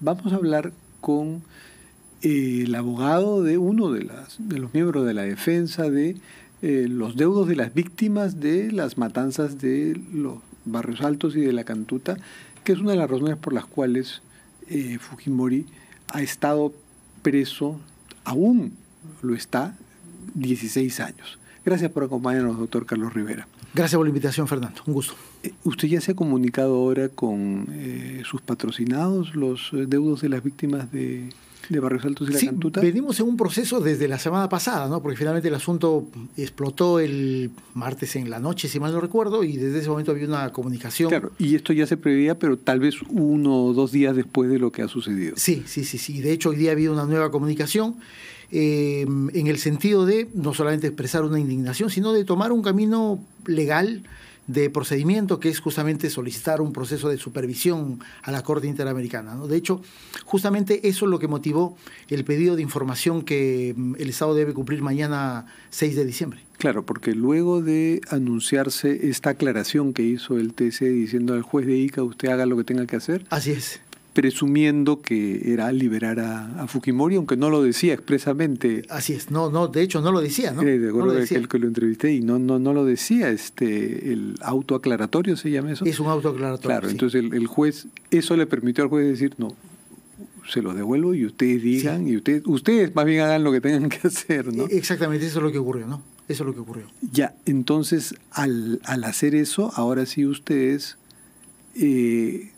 vamos a hablar con eh, el abogado de uno de, los miembros de la defensa de eh, los deudos de las víctimas de las matanzas de los barrios altos y de la cantuta, que es una de las razones por las cuales eh, Fujimori ha estado preso, aún lo está, 16 años. Gracias por acompañarnos, doctor Carlos Rivera. Gracias por la invitación, Fernando. Un gusto. Eh, ¿Usted ya se ha comunicado ahora con eh, sus patrocinados, los eh, deudos de las víctimas de, Barrios Altos y la sí, Venimos en un proceso desde la semana pasada, ¿no? porque finalmente el asunto explotó el martes en la noche, si mal no recuerdo, y desde ese momento había una comunicación. Claro, y esto ya se preveía, pero tal vez uno o dos días después de lo que ha sucedido. Sí, sí, sí, sí. De hecho, hoy día ha habido una nueva comunicación. Em, en el sentido de no solamente expresar una indignación, sino de tomar un camino legal de procedimiento que es justamente solicitar un proceso de supervisión a la Corte Interamericana. ¿no? De hecho, justamente eso es lo que motivó el pedido de información que em, el Estado debe cumplir mañana 6 de diciembre. Claro, porque luego de anunciarse esta aclaración que hizo el TC diciendo al juez de ICA usted haga lo que tenga que hacer. Así es presumiendo que era liberar a, a, Fujimori, aunque no lo decía expresamente. Así es, no, no, de hecho no lo decía, ¿no? de acuerdo no Aquel que lo entrevisté y no, no, no lo decía, este, el autoaclaratorio se llama eso. Es un autoaclaratorio. Claro, entonces el, juez, eso le permitió al juez decir, no, se lo devuelvo y ustedes digan, y ustedes, ustedes más bien hagan lo que tengan que hacer, ¿no? E, exactamente, eso es lo que ocurrió, ¿no? Eso es lo que ocurrió. Ya, entonces al, hacer eso, ahora sí ustedes eh,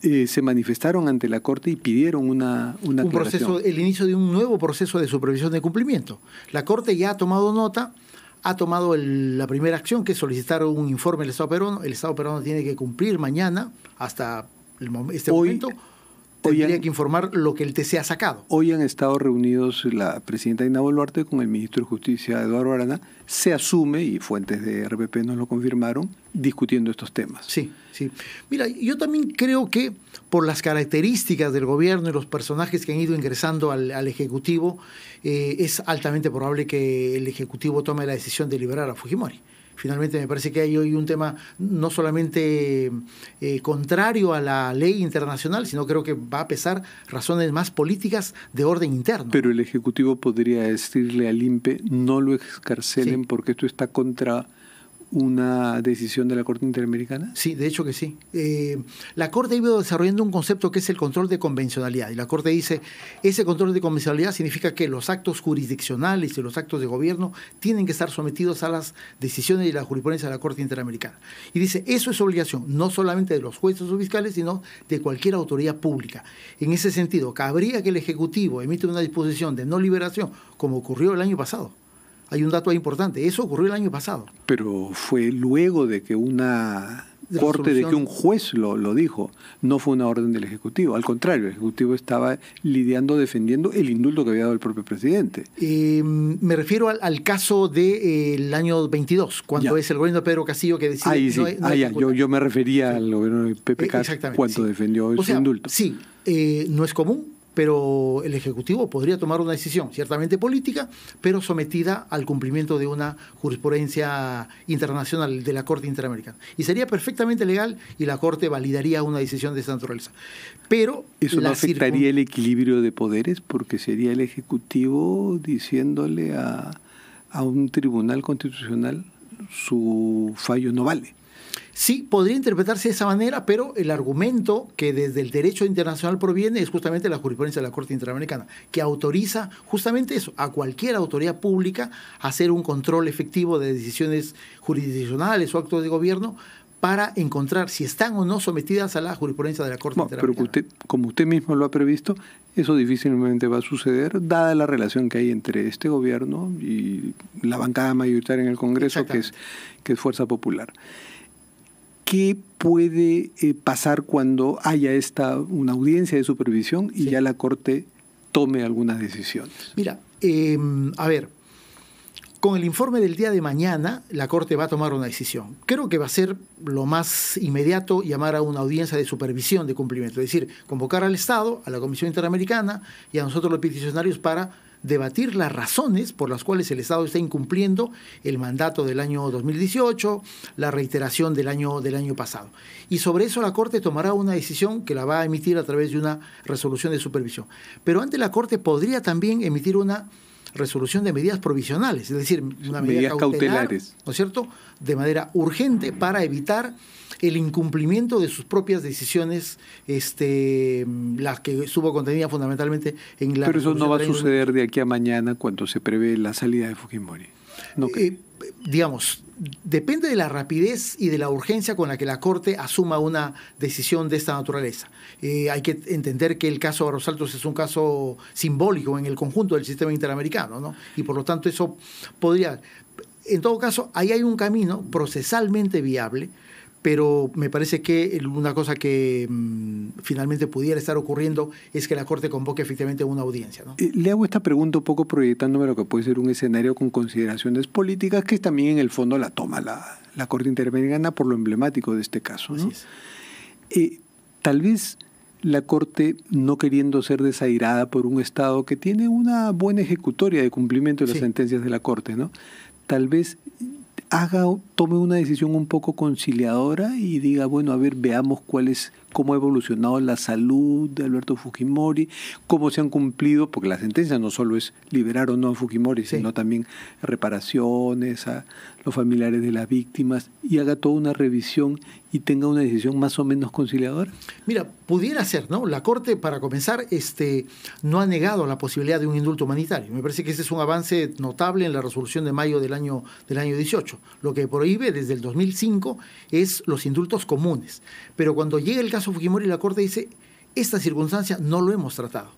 eh, se manifestaron ante la Corte y pidieron una, un proceso, el inicio de un nuevo proceso de supervisión de cumplimiento. La Corte ya ha tomado nota, ha tomado la primera acción, que es solicitar un informe del Estado peruano. El Estado peruano tiene que cumplir mañana, hasta este momento, tendría que informar lo que el TC ha sacado. Hoy han estado reunidos la presidenta Dina Boluarte con el ministro de Justicia Eduardo Arana. Se asume, y fuentes de RPP nos lo confirmaron, discutiendo estos temas. Sí, sí. Mira, yo también creo que por las características del gobierno y los personajes que han ido ingresando al, Ejecutivo, eh, es altamente probable que el Ejecutivo tome la decisión de liberar a Fujimori. Finalmente me parece que hay hoy un tema no solamente eh, contrario a la ley internacional, sino creo que va a pesar razones más políticas de orden interno. Pero el Ejecutivo podría decirle al INPE, no lo excarcelen porque esto está contra una decisión de la Corte Interamericana? Sí, de hecho que sí. Eh, la Corte ha ido desarrollando un concepto que es el control de convencionalidad. Y la Corte dice, ese control de convencionalidad significa que los actos jurisdiccionales y los actos de gobierno tienen que estar sometidos a las decisiones y la jurisprudencia de la Corte Interamericana. Y dice, eso es obligación, no solamente de los jueces o fiscales, sino de cualquier autoridad pública. En ese sentido, cabría que el Ejecutivo emite una disposición de no liberación, como ocurrió el año pasado. Hay un dato ahí importante. Eso ocurrió el año pasado. Pero fue luego de que una corte, de que un juez lo, lo dijo. No fue una orden del Ejecutivo. Al contrario, el Ejecutivo estaba lidiando, defendiendo el indulto que había dado el propio presidente. Eh, me refiero al, caso del eh, año 22, cuando es el gobierno de Pedro Castillo que decide... ah, ya. Yo, me refería al gobierno de Pepe eh, Castillo cuando defendió su indulto. Sí, no es común, pero el Ejecutivo podría tomar una decisión, ciertamente política, pero sometida al cumplimiento de una jurisprudencia internacional de la Corte Interamericana. Y sería perfectamente legal y la Corte validaría una decisión de esa naturaleza. Pero... ¿Eso no afectaría el equilibrio de poderes? Porque sería el Ejecutivo diciéndole a, a un tribunal constitucional su fallo no vale. Sí, podría interpretarse de esa manera, pero el argumento que desde el derecho internacional proviene es justamente la jurisprudencia de la Corte Interamericana, que autoriza justamente eso, a cualquier autoridad pública a hacer un control efectivo de decisiones jurisdiccionales o actos de gobierno para encontrar si están o no sometidas a la jurisprudencia de la Corte Interamericana. Pero como usted mismo lo ha previsto, eso difícilmente va a suceder, dada la relación que hay entre este gobierno y la bancada mayoritaria en el Congreso, que es, que es Fuerza Popular. ¿qué puede eh, pasar cuando haya esta, una audiencia de supervisión y ya la Corte tome algunas decisiones? Mira, em, a ver, con el informe del día de mañana, la Corte va a tomar una decisión. Creo que va a ser lo más inmediato llamar a una audiencia de supervisión de cumplimiento, es decir, convocar al Estado, a la Comisión Interamericana y a nosotros los peticionarios para debatir las razones por las cuales el Estado está incumpliendo el mandato del año 2018, la reiteración del año, del año pasado. Y sobre eso la Corte tomará una decisión que la va a emitir a través de una resolución de supervisión. Pero antes la Corte podría también emitir una resolución de medidas provisionales, es decir, una medida medidas cautelares, ¿no es cierto?, de manera urgente para evitar el incumplimiento de sus propias decisiones, este, las que estuvo contenida fundamentalmente en la... Pero eso no va a suceder de aquí a mañana cuando se prevé la salida de Fujimori. No eh, digamos, depende de la rapidez y de la urgencia con la que la Corte asuma una decisión de esta naturaleza. Eh, hay que entender que el caso de Altos es un caso simbólico en el conjunto del sistema interamericano, ¿no? Y por lo tanto eso podría... En todo caso, ahí hay un camino procesalmente viable pero me parece que una cosa que mm, finalmente pudiera estar ocurriendo es que la Corte convoque efectivamente una audiencia. ¿no? Eh, le hago esta pregunta un poco proyectándome lo que puede ser un escenario con consideraciones políticas que también en el fondo la toma la, la Corte Interamericana por lo emblemático de este caso. Eh, tal vez la Corte, no queriendo ser desairada por un Estado que tiene una buena ejecutoria de cumplimiento de las sentencias de la Corte, ¿no? tal vez haga, tome una decisión un poco conciliadora y diga, bueno, a ver, veamos cuál es, cómo ha evolucionado la salud de Alberto Fujimori, cómo se han cumplido, porque la sentencia no solo es liberar o no a Fujimori, sino también reparaciones a los familiares de las víctimas, y haga toda una revisión y tenga una decisión más o menos conciliadora? Mira, pudiera ser, ¿no? La Corte, para comenzar, este, no ha negado la posibilidad de un indulto humanitario. Me parece que ese es un avance notable en la resolución de mayo del año, del año 18. Lo que prohíbe desde el 2005 es los indultos comunes. Pero cuando llega el caso Fujimori, la Corte dice, esta circunstancia no lo hemos tratado.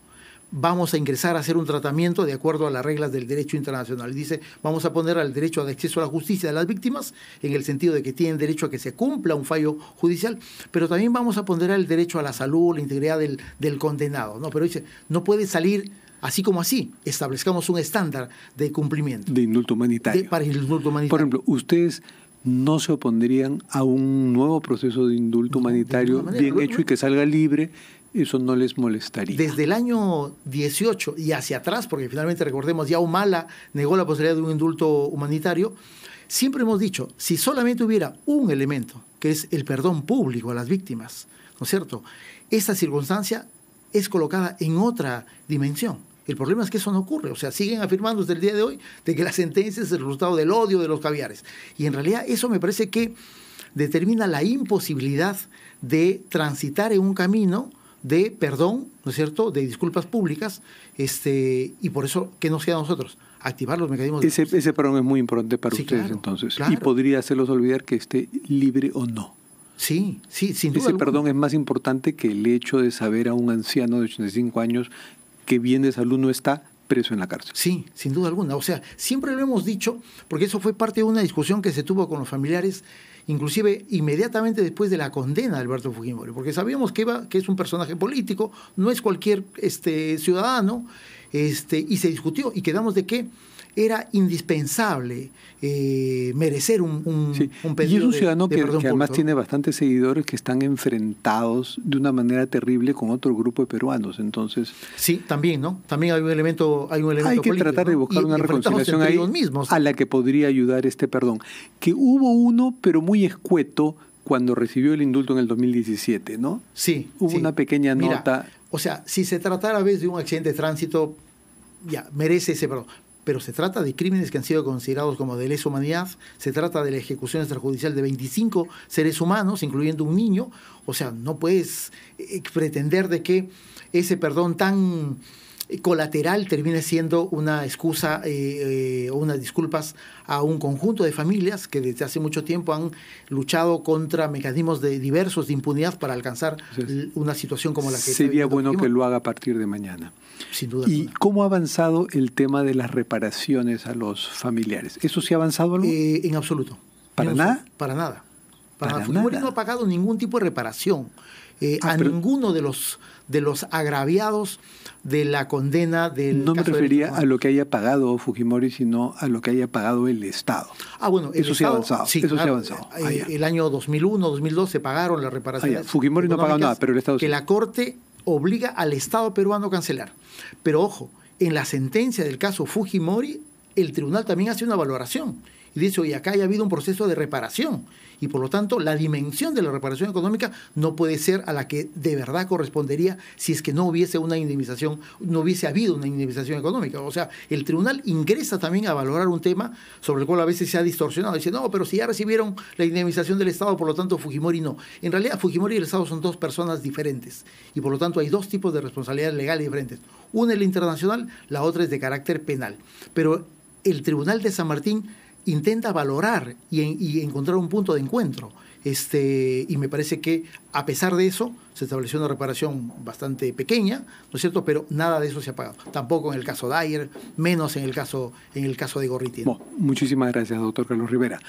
Vamos a ingresar a hacer un tratamiento de acuerdo a las reglas del derecho internacional. Dice, vamos a poner el derecho de acceso a la justicia de las víctimas, en el sentido de que tienen derecho a que se cumpla un fallo judicial, pero también vamos a ponderar el derecho a la salud, la integridad del, del condenado. No, pero dice, no puede salir así como así, establezcamos un estándar de cumplimiento. De indulto humanitario. para indulto humanitario. Por ejemplo, ustedes no se opondrían a un nuevo proceso de indulto humanitario bien hecho y que salga libre, eso no les molestaría. Desde el año 18 y hacia atrás, porque finalmente recordemos, ya Humala negó la posibilidad de un indulto humanitario, siempre hemos dicho, si solamente hubiera un elemento, que es el perdón público a las víctimas, ¿no es cierto? Esta circunstancia es colocada en otra dimensión. El problema es que eso no ocurre. O sea, siguen afirmando desde el día de hoy de que la sentencia es el resultado del odio de los caviares. Y en realidad eso me parece que determina la imposibilidad de transitar en un camino de perdón, ¿no es cierto?, de disculpas públicas, este, y por eso, ¿qué nos queda a nosotros? Activar los mecanismos. Ese, ese perdón es muy importante para ustedes entonces, y podría hacerlos olvidar que esté libre o no. Sí, sí, sin duda. Ese perdón es más importante que el hecho de saber a un anciano de 85 años que bien de salud no está preso en la cárcel. Sí, sin duda alguna. O sea, siempre lo hemos dicho, porque eso fue parte de una discusión que se tuvo con los familiares, inclusive inmediatamente después de la condena de Alberto Fujimori, porque sabíamos que, que es un personaje político, no es cualquier este, ciudadano, este, y se discutió y quedamos de que era indispensable eh, merecer un, un, de perdón. Y es un ciudadano que, además tiene bastantes seguidores que están enfrentados de una manera terrible con otro grupo de peruanos. Entonces. Sí, también, ¿no? También hay un elemento. Hay, un hay que tratar de buscar una reconciliación ahí a la que podría ayudar este perdón. Que hubo uno, pero muy escueto cuando recibió el indulto en el 2017, ¿no? Sí. Hubo una pequeña nota. O sea, si se tratara a veces de un accidente de tránsito, ya, merece ese perdón. Pero se trata de crímenes que han sido considerados como de lesa humanidad, se trata de la ejecución extrajudicial de 25 seres humanos, incluyendo un niño. O sea, no puedes eh, pretender de que ese perdón tan colateral termine siendo una excusa eh, eh, o unas disculpas a un conjunto de familias que desde hace mucho tiempo han luchado contra mecanismos de diversos de impunidad para alcanzar una situación como la que sería bueno que lo haga a partir de mañana. Sin duda. ¿Y cómo ha avanzado el tema de las reparaciones a los familiares? ¿Eso sí ha avanzado algo? Eh, en absoluto. ¿Para nada? Para nada. Para, no ha pagado ningún tipo de reparación. Eh, a ah, ninguno de los, de los agraviados de la condena del... No me refería a lo que haya pagado Fujimori, sino a lo que haya pagado el Estado. Ah, bueno, eso se ha avanzado. eso eh, el, año 2001, 2002 se pagaron las reparaciones. Fujimori no pagó nada, pero el Estado... Que la Corte obliga al Estado peruano a cancelar. Pero ojo, en la sentencia del caso Fujimori, el tribunal también hace una valoración y dice, y acá ha habido un proceso de reparación. Y por lo tanto, la dimensión de la reparación económica no puede ser a la que de verdad correspondería si es que no hubiese una indemnización, no hubiese habido una indemnización económica. O sea, el tribunal ingresa también a valorar un tema sobre el cual a veces se ha distorsionado. Dice, no, pero si ya recibieron la indemnización del Estado, por lo tanto, Fujimori no. En realidad, Fujimori y el Estado son dos personas diferentes. Y por lo tanto, hay dos tipos de responsabilidades legal diferentes. Una es la internacional, la otra es de carácter penal. Pero el Tribunal de San Martín intenta valorar y, encontrar un punto de encuentro. Este, y me parece que a pesar de eso se estableció una reparación bastante pequeña, ¿no es cierto? Pero nada de eso se ha pagado. Tampoco en el caso de Ayer, menos en el caso, en el caso de Gorriti. muchísimas gracias, doctor Carlos Rivera.